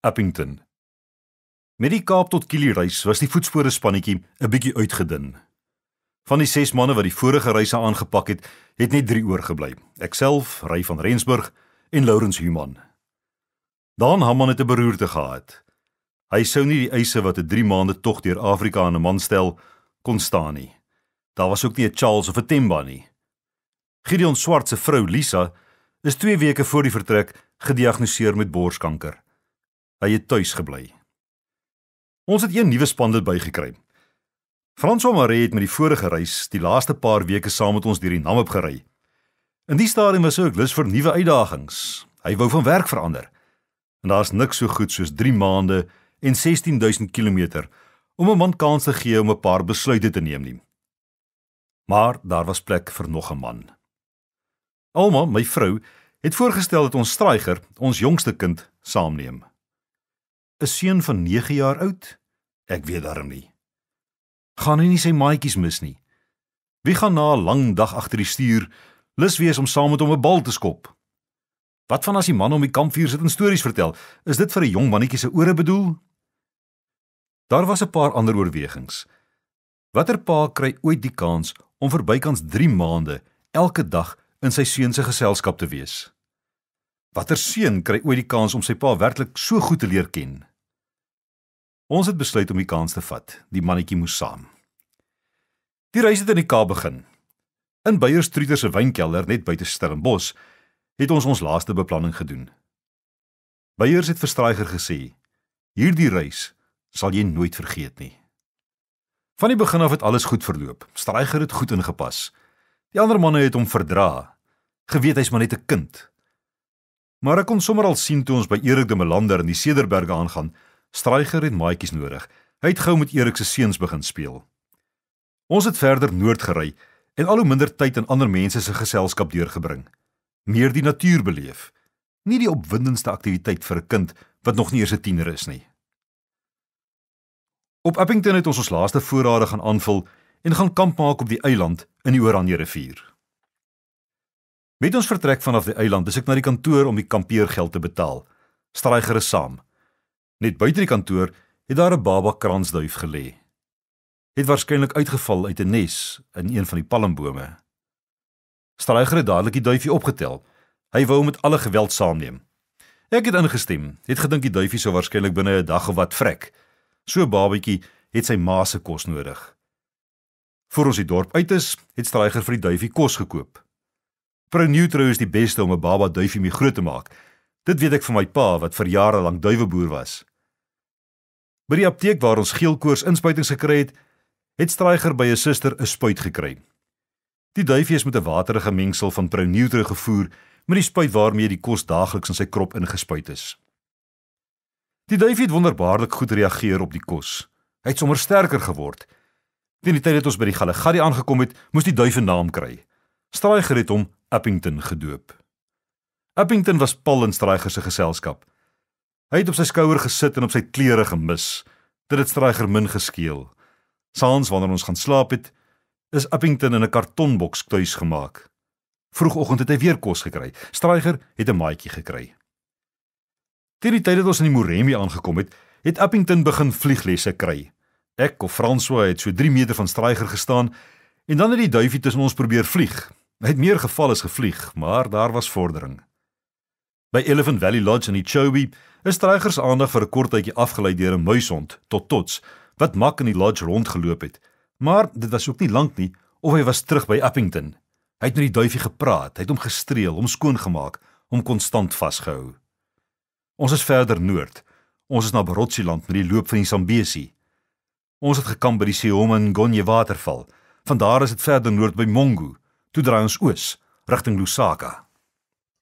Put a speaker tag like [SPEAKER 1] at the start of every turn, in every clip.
[SPEAKER 1] Appington. Met die Kaap tot Kili reis was die voetspore spannetjie 'n bietjie uitgedun. Van die 6 manne wat die vorige reise aangepak het, het net 3 oorgebly. Ekself, Ry van Rensburg en Lourens Human. Dan het hulle 'n beroerte gehad. Hy sou nie die eise wat 'n 3 maande tog deur Afrika aan 'n man stel kon staan nie. Daar was ook nie 'n Charles of 'n Temba nie. Gideon Swart se vrou Lisa is 2 weke voor die vertrek gediagnoseer met borskanker hy het tuis gebly. Ons het een nuwe spanlid bygekry. François Marie het met die vorige reis die laaste paar weke saam met ons deur die Namib gery. In die stadium was hy ook lus vir nuwe uitdagings. Hy wou van werk verander. En daar's niks so goed soos 3 maande en 16000 km om 'n man kans te gee om 'n paar besluite te neem nie. Maar daar was plek vir nog 'n man. Alma, my vrou, het voorgestel dat ons Straiger, ons jongste kind, saamneem. 'n seun van 9 jaar oud? Ek weet daarom nie. Gaan hy nie sy maatjies mis nie? Wie gaan na 'n lang dag agter die stuur lus wees om saam met hom 'n bal te skop? Wat van as die man om die kampvuur sit en stories vertel? Is dit vir 'n jong mannetjie se ore bedoel? Daar was 'n paar ander oorwegings. Watter pa kry ooit die kans om vir bykans 3 maande elke dag in sy seun se geselskap te wees? Watter seun kry ooit die kans om sy pa werklik so goed te leer ken? Ons het besluit om die kans te vat. Die mannetjie moes saam. Die reis het in die Kaap begin. In Beyers Trieder se wynkelder net buite Stellenbosch het ons ons laaste beplanning gedoen. Beyers het vir Straiger gesê: "Hierdie reis sal jy nooit vergeet nie." Van die begin af het alles goed verloop. Straiger het goed ingepas. Die ander manne het hom verdra. Geweet hy's maar net 'n kind. Maar ek kon sommer al sien toe ons by Erik de Melander in die Cederberge aangaan Straiger en maatjies nodig. Hy het gou met Erik se seuns begin speel. Ons het verder noord gery en al hoe minder tyd aan ander mense se geselskap deurgebring. Meer die natuur beleef. Nie die opwindendste aktiwiteit vir 'n kind wat nog nie eers 'n tiener is nie. Op Appington het ons ons laaste voorrade gaan aanvul en gaan kamp maak op die eiland in die Oranje rivier. Met ons vertrek vanaf die eiland, is ek na die kantoor om die kampeergeld te betaal. Straiger is saam. Net buite die kantoor het daar 'n baba kransduif gelê. Het waarskynlik uitgeval uit 'n nes in een van die palmbome. Stryger het dadelik die duifie opgetel. Hy wou hom met alle geweld saamneem. Ek het ingestem. Het gedink die duifie sou waarskynlik binne 'n dag of wat vrek. So babatjie het sy ma se kos nodig. Voor ons die dorp uit is, het Stryger vir die duifie kos gekoop. Vrou Neutrou is die beste om 'n baba duifie mee groot te maak. Dit weet ek van my pa wat vir jare lank duiweboer was. By die apteek waar ons geelkoors inspuitings gekry het, het Straiger by 'n suster 'n spuit gekry. Die duifie is met 'n waterige mengsel van Prounutre gevoer met die spuit waarmee die kos daagliks in sy krop ingespuit is. Die duifie het wonderbaarlik goed reageer op die kos. Hy het sommer sterker geword. Teen die tyd dat ons by die Gallagher aangekom het, moes die duif 'n naam kry. Straiger het hom Appington gedoop. Appington was Paul en Straiger se geselskap. Hy het op sy skouer gesit en op sy klere gemis. Dit het Straiger min geskeel. Saans wanneer ons gaan slaap het, is Uppington in 'n kartonboks tuis gemaak. Vroegoggend het hy weer kos gekry. Straiger het 'n maatjie gekry. Teen die tyd dat ons in die Morembi aangekom het, het Uppington begin vlieglesse kry. Ek of Francois het so 3 meter van Straiger gestaan en dan het die duifie tussen ons probeer vlieg. Hy het meer geval as gevlieg, maar daar was vordering. By Elephant Valley Lodge in Echobee is strygers aandag vir 'n kort tydjie afgelei deur 'n muishond, Tottots, wat mak in die lodge rondgeloop het. Maar dit was ook nie lank nie of hy was terug by Appington. Hy het met die duifie gepraat, hy het hom gestreel, hom skoongemaak, hom konstant vasgehou. Ons is verder noord. Ons is na Barotsiland met die loop van die Sambesi. Ons het gekamp by die Siom en Gonye waterval. Van daar is dit verder noord by Mongu, toe draai ons oos, rigting Lusaka.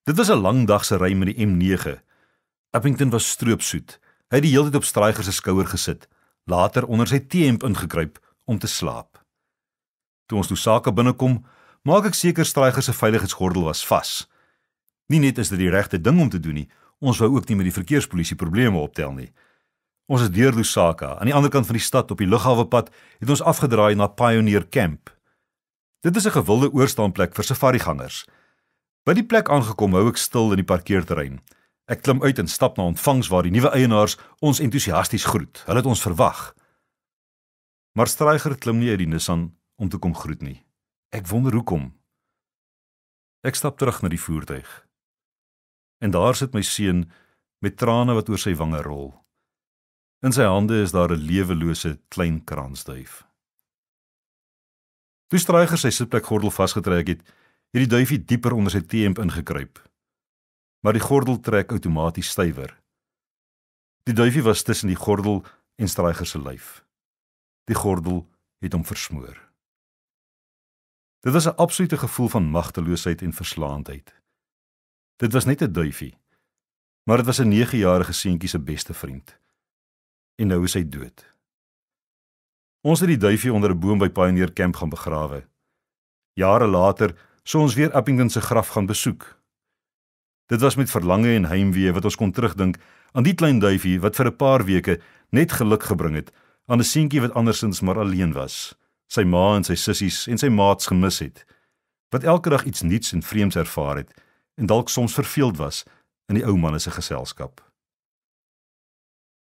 [SPEAKER 1] Dit was 'n lang dag se ry met die M9. Appington was stroopsoet. Hy het die hele tyd op Straiger se skouer gesit, later onder sy T-hemp ingekruip om te slaap. Toe ons toe sake binnekom, maak ek seker Straiger se veiligheidsgordel was vas. Nie net is dit die regte ding om te doen nie, ons wou ook nie met die verkeerspolisie probleme optel nie. Ons het deur Lusaka, aan die ander kant van die stad op die lughawepad, het ons afgedraai na Pioneer Camp. Dit is 'n gewilde oorstaanplek vir safari-gangers. By die plek aangekom, hou ek stil in die parkeerterrein. Ek klim uit en stap na ontvangs waar die nuwe eienaars ons entoesiasties groet. Hulle het ons verwag. Maar Strijger klim nie uit die Nissan om te kom groet nie. Ek wonder hoekom. Ek stap terug na die voertuig. En daar sit my seun met trane wat oor sy wange rol. In sy hande is daar 'n lewelose klein kransduif. Toe Strijger sy sitplek gordel vasgetrek het, hierdie duifie dieper onder sy teemp ingekruip. Maar die gordel trek outomaties stywer. Die duifie was tussen die gordel en Straiger se lyf. Die gordel het hom versmoor. Dit was 'n absolute gevoel van magteloosheid en verslaandheid. Dit was net 'n duifie, maar dit was 'n 9-jarige seentjie se beste vriend. En nou is hy dood. Ons het die duifie onder 'n boom by Pioneer Camp gaan begrawe. Jare later sou ons weer Abingdon se graf gaan besoek. Dit was met verlange en heimwee wat ons kon terugdink aan die klein duifie wat vir 'n paar weke net geluk gebring het aan 'n seentjie wat andersins maar alleen was, sy ma en sy sissies en sy maats gemis het, wat elke dag iets nuuts en vreemds ervaar het en dalk soms verveeld was in die ou man se geselskap.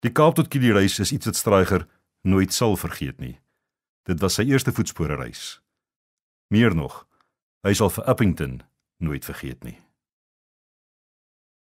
[SPEAKER 1] Die Kaap tot Kilireis is iets wat Straiger nooit sal vergeet nie. Dit was sy eerste voetspore reis. Meer nog, Hy sal vir Uppington nooit vergeet nie.